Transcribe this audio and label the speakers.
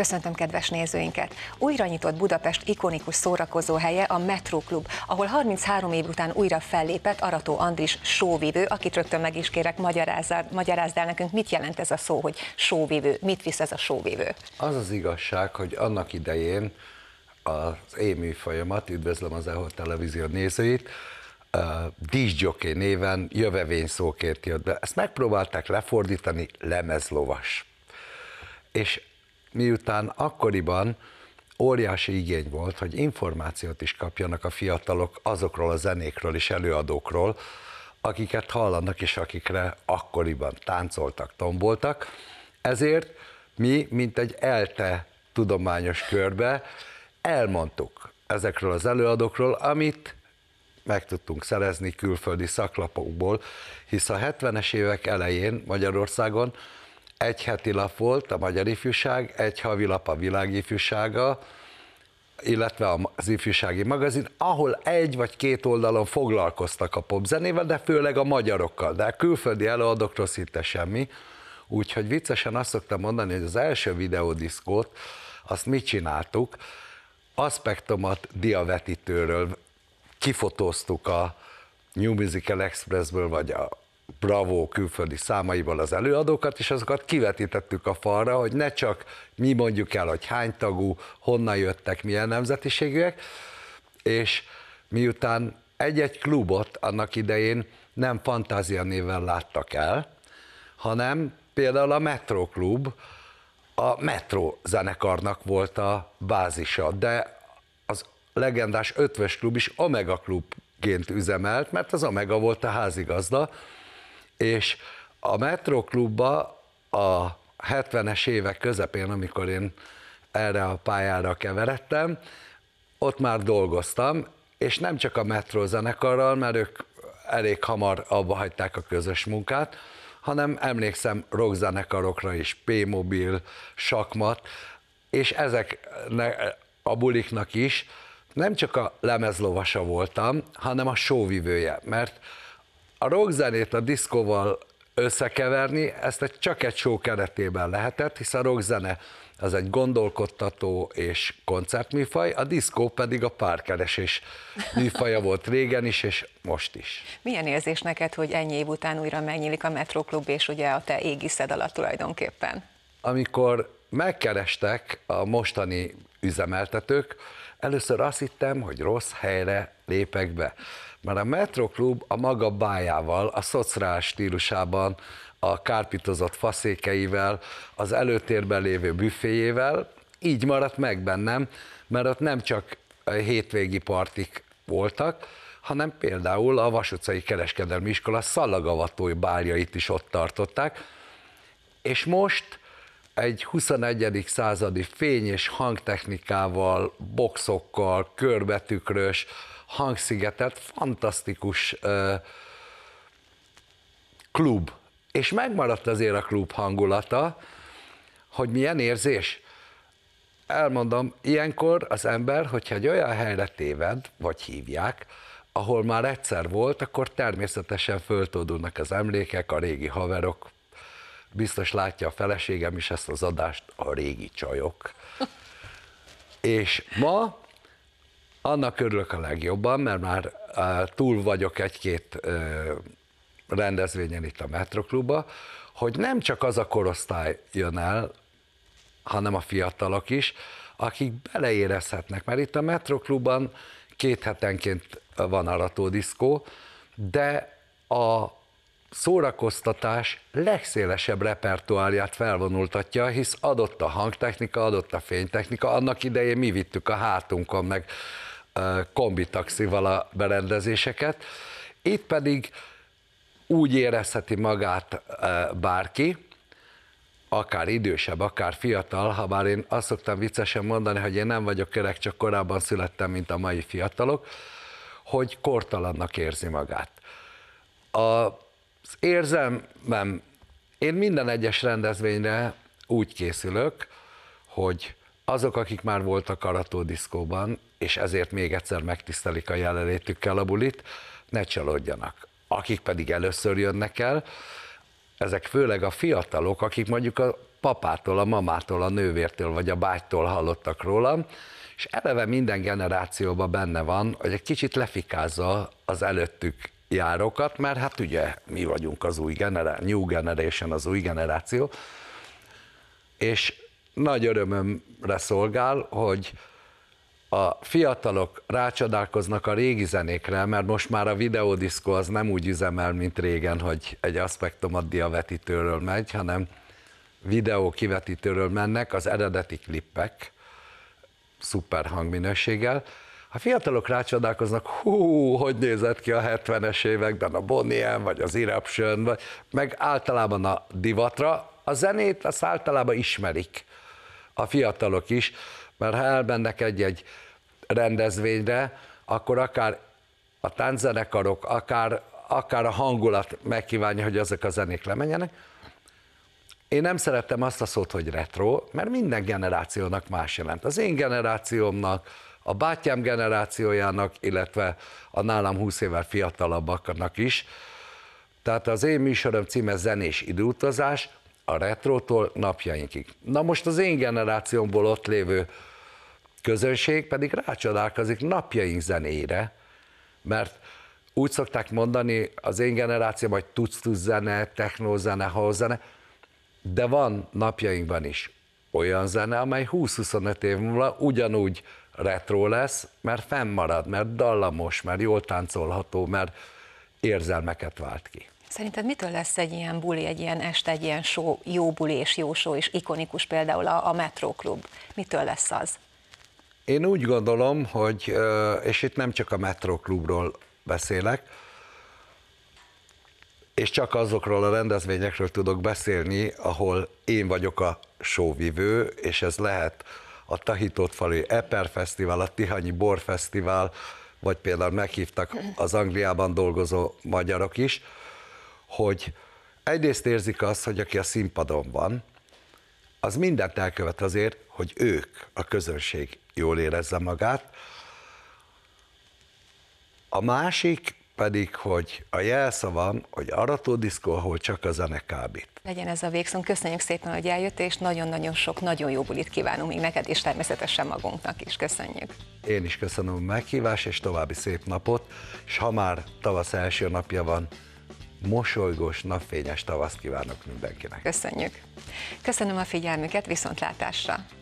Speaker 1: Köszöntöm kedves nézőinket! Újra nyitott Budapest ikonikus szórakozó helye a Metro Club, ahol 33 év után újra fellépett Arató Andris sóvivő, akit rögtön meg is kérek, magyarázd, magyarázd el nekünk, mit jelent ez a szó, hogy sóvivő, mit visz ez a sóvivő?
Speaker 2: Az az igazság, hogy annak idején az én műfolyamat, üdvözlöm az EHO televízió nézőit, uh, néven jövevény szókért jött be. Ezt megpróbálták lefordítani lemezlovas. És miután akkoriban óriási igény volt, hogy információt is kapjanak a fiatalok azokról a zenékről és előadókról, akiket hallanak és akikre akkoriban táncoltak, tomboltak. Ezért mi, mint egy ELTE tudományos körbe elmondtuk ezekről az előadókról, amit meg tudtunk szerezni külföldi szaklapokból, hisz a 70-es évek elején Magyarországon egy heti lap volt a Magyar Ifjúság, egy havi lap a Világ Ifjúsága, illetve az ifjúsági magazin, ahol egy vagy két oldalon foglalkoztak a popzenével, de főleg a magyarokkal, de a külföldi előadókról szinte semmi. Úgyhogy viccesen azt szoktam mondani, hogy az első videodiszkót, azt mit csináltuk, aspektomat diavetítőről kifotóztuk a New Musical Expressből, vagy a bravo külföldi számaiból az előadókat, és azokat kivetítettük a falra, hogy ne csak mi mondjuk el, hogy hány tagú, honnan jöttek, milyen nemzetiségűek, és miután egy-egy klubot annak idején nem fantázia néven láttak el, hanem például a Metro Klub a Metro zenekarnak volt a bázisa, de az legendás ötvös klub is Omega Klubként üzemelt, mert az Omega volt a házigazda, és a Metro Klubba a 70-es évek közepén, amikor én erre a pályára keveredtem, ott már dolgoztam, és nem csak a Metro zenekarral, mert ők elég hamar abba hagyták a közös munkát, hanem emlékszem rockzenekarokra is, P-mobil, sakmat, és ezek a buliknak is nem csak a lemezlovasa voltam, hanem a sóvivője, mert a rockzenét a diszkóval összekeverni, ezt egy, csak egy show keretében lehetett, hiszen a rockzene az egy gondolkodtató és koncertműfaj, a diszkó pedig a párkeresés műfaja volt régen is, és most is.
Speaker 1: Milyen érzés neked, hogy ennyi év után újra megnyílik a Metroklub, és ugye a te égiszed alatt tulajdonképpen?
Speaker 2: Amikor megkerestek a mostani üzemeltetők, Először azt hittem, hogy rossz helyre lépek be. Mert a Metro Club a maga bájával, a szociális stílusában, a kárpitozott faszékeivel, az előtérben lévő büféjével, így maradt meg bennem, mert ott nem csak hétvégi partik voltak, hanem például a Vasutcai Kereskedelmi Iskola szallagavatói bárjait is ott tartották, és most egy 21. századi fény- és hangtechnikával, boxokkal, körbetükrös, hangszigetet, fantasztikus ö, klub. És megmaradt azért a klub hangulata, hogy milyen érzés. Elmondom, ilyenkor az ember, hogyha egy olyan helyre téved, vagy hívják, ahol már egyszer volt, akkor természetesen föltódulnak az emlékek, a régi haverok, biztos látja a feleségem is ezt az adást, a régi csajok. És ma annak örülök a legjobban, mert már túl vagyok egy-két rendezvényen itt a Metroklubba, hogy nem csak az a korosztály jön el, hanem a fiatalok is, akik beleérezhetnek, mert itt a Metroklubban két hetenként van aratódiszkó, de a szórakoztatás legszélesebb repertoárját felvonultatja, hisz adott a hangtechnika, adott a fénytechnika, annak idején mi vittük a hátunkon meg kombitaxival a berendezéseket, itt pedig úgy érezheti magát bárki, akár idősebb, akár fiatal, ha bár én azt szoktam viccesen mondani, hogy én nem vagyok öreg, csak korábban születtem, mint a mai fiatalok, hogy kortalannak érzi magát. A az érzelmem, én minden egyes rendezvényre úgy készülök, hogy azok, akik már voltak karató diszkóban, és ezért még egyszer megtisztelik a jelenlétükkel a bulit, ne csalódjanak. Akik pedig először jönnek el, ezek főleg a fiatalok, akik mondjuk a papától, a mamától, a nővértől vagy a bágytól hallottak rólam, és eleve minden generációban benne van, hogy egy kicsit lefikázza az előttük járókat, mert hát ugye mi vagyunk az új generáció, New Generation az új generáció, és nagy örömömre szolgál, hogy a fiatalok rácsodálkoznak a régi zenékre, mert most már a videodiszkó az nem úgy üzemel, mint régen, hogy egy aspektum a diavetítőről megy, hanem videó kivetítőről mennek az eredeti klippek, szuper hangminőséggel, ha fiatalok rácsodálkoznak, hú, hogy nézett ki a 70-es években a Bonnie vagy az Eruption, vagy, meg általában a divatra, a zenét azt általában ismerik a fiatalok is, mert ha elmennek egy-egy rendezvényre, akkor akár a tánczenekarok, akár, akár a hangulat megkívánja, hogy ezek a zenék lemenjenek. Én nem szerettem azt a szót, hogy retro, mert minden generációnak más jelent. Az én generációmnak, a bátyám generációjának, illetve a nálam 20 évvel fiatalabbaknak is. Tehát az én műsorom címe Zenés időutazás, a retrótól napjainkig. Na most az én generációmból ott lévő közönség pedig rácsodálkozik napjaink zenére, mert úgy szokták mondani az én generáció, hogy tuctus zene, technózene, zene, de van napjainkban is olyan zene, amely 20-25 év múlva ugyanúgy retro lesz, mert fennmarad, mert dallamos, mert jól táncolható, mert érzelmeket vált ki.
Speaker 1: Szerinted mitől lesz egy ilyen buli, egy ilyen este, egy ilyen show, jó buli és jó show, és ikonikus például a, a Metro Club? Mitől lesz az?
Speaker 2: Én úgy gondolom, hogy, és itt nem csak a Metro Clubról beszélek, és csak azokról a rendezvényekről tudok beszélni, ahol én vagyok a showvivő, és ez lehet uh, a Tahitótfali Eper Fesztivál, a Tihanyi Bor Fesztivál, vagy például meghívtak az Angliában dolgozó magyarok is, hogy egyrészt érzik azt, hogy aki a színpadon van, az mindent elkövet azért, hogy ők, a közönség jól érezze magát. A másik pedig, hogy a jelszava, hogy Arató Diszkó, ahol csak a zene kábít.
Speaker 1: Legyen ez a végszón. Köszönjük szépen, hogy eljött, és nagyon-nagyon sok, nagyon jó bulit kívánunk még neked, és természetesen magunknak is. Köszönjük.
Speaker 2: Én is köszönöm a meghívást, és további szép napot, és ha már tavasz első napja van, mosolygós, napfényes tavasz kívánok
Speaker 1: mindenkinek. Köszönjük. Köszönöm a figyelmüket, viszontlátásra.